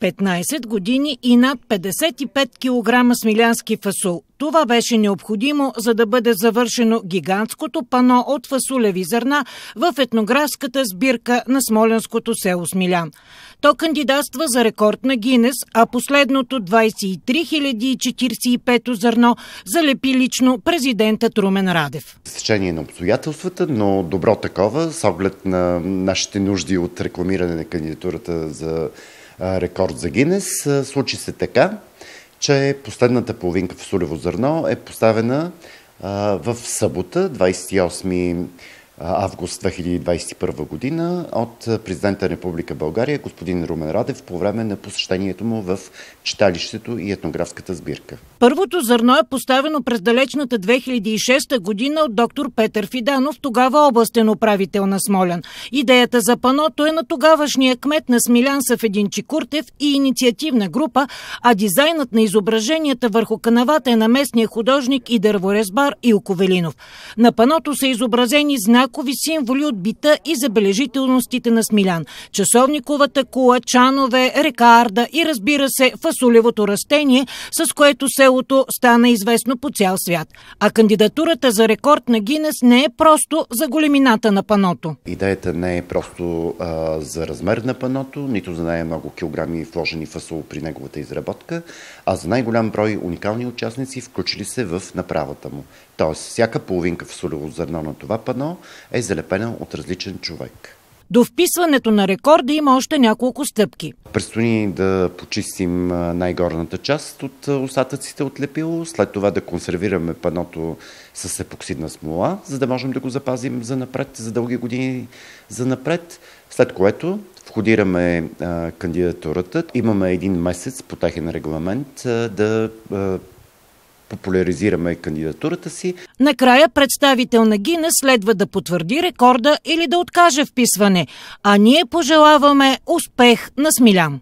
15 години и над 55 кг смилянски фасул. Това беше необходимо, за да бъде завършено гигантското пано от фасулеви зърна в етнографската сбирка на Смолянското село Смилян. То кандидатства за рекорд на Гинес, а последното 23 045 зърно залепи лично президента Трумен Радев. Сечение на обстоятелствата, но добро такова, с оглед на нашите нужди от рекламиране на кандидатурата за рекорд за Гинес. Случи се така, че последната половинка в сулево зърно е поставена в събота, 28 август 2021 година от президента на Република България господин Румен Радев по време на посещението му в читалището и етнографската сбирка. Първото зърно е поставено през далечната 2006 година от доктор Петър Фиданов, тогава областен управител на Смолян. Идеята за паното е на тогавашния кмет на Смилян Сафедин Чикуртев и инициативна група, а дизайнът на изображенията върху канавата е на местния художник и дърворезбар Илко Велинов. На паното са изобразени знак знакови символи от бита и забележителностите на Смилян. Часовниковата кула, чанове, река Арда и разбира се фасолевото растение, с което селото стана известно по цял свят. А кандидатурата за рекорд на Гинес не е просто за големината на паното. Идеята не е просто а, за размер на паното, нито за най-много килограми вложени фасул при неговата изработка, а за най-голям брой уникални участници, включили се в направата му. Тоест, всяка половинка фасолево зърно на това пано е залепена от различен човек. До вписването на рекорда има още няколко стъпки. Предстои да почистим най-горната част от остатъците от лепило, след това да консервираме паното с епоксидна смола, за да можем да го запазим за напред, за дълги години за напред, след което входираме кандидатурата. Имаме един месец по техен регламент да популяризираме кандидатурата си. Накрая представител на Гина следва да потвърди рекорда или да откаже вписване, а ние пожелаваме успех на Смилян.